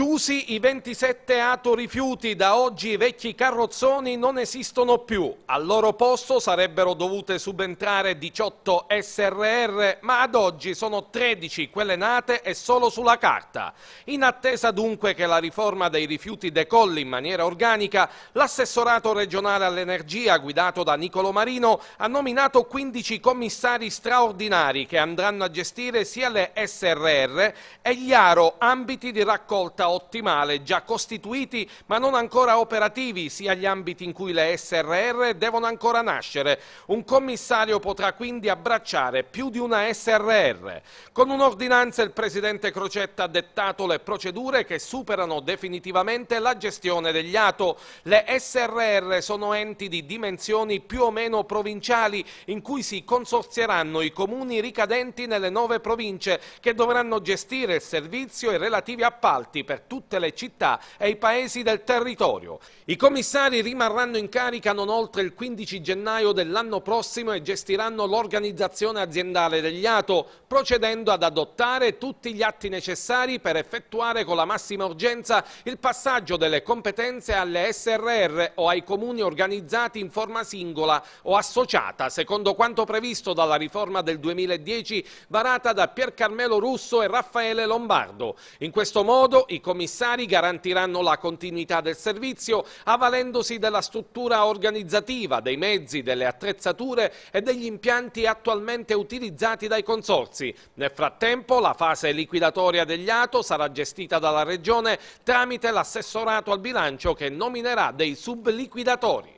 Chiusi i 27 ato rifiuti, da oggi i vecchi carrozzoni non esistono più. Al loro posto sarebbero dovute subentrare 18 SRR, ma ad oggi sono 13 quelle nate e solo sulla carta. In attesa dunque che la riforma dei rifiuti decolli in maniera organica, l'assessorato regionale all'energia guidato da Nicolo Marino ha nominato 15 commissari straordinari che andranno a gestire sia le SRR e gli aro ambiti di raccolta ottimale, già costituiti ma non ancora operativi, sia gli ambiti in cui le SRR devono ancora nascere. Un commissario potrà quindi abbracciare più di una SRR. Con un'ordinanza il Presidente Crocetta ha dettato le procedure che superano definitivamente la gestione degli ATO. Le SRR sono enti di dimensioni più o meno provinciali in cui si consorzieranno i comuni ricadenti nelle nove province che dovranno gestire il servizio e relativi appalti per tutte le città e i paesi del territorio. I commissari rimarranno in carica non oltre il 15 gennaio dell'anno prossimo e gestiranno l'organizzazione aziendale degli ATO, procedendo ad adottare tutti gli atti necessari per effettuare con la massima urgenza il passaggio delle competenze alle SRR o ai comuni organizzati in forma singola o associata, secondo quanto previsto dalla riforma del 2010 varata da Pier Carmelo Russo e Raffaele Lombardo. In questo modo i i commissari garantiranno la continuità del servizio avvalendosi della struttura organizzativa, dei mezzi, delle attrezzature e degli impianti attualmente utilizzati dai consorsi. Nel frattempo la fase liquidatoria degli ATO sarà gestita dalla Regione tramite l'assessorato al bilancio che nominerà dei subliquidatori.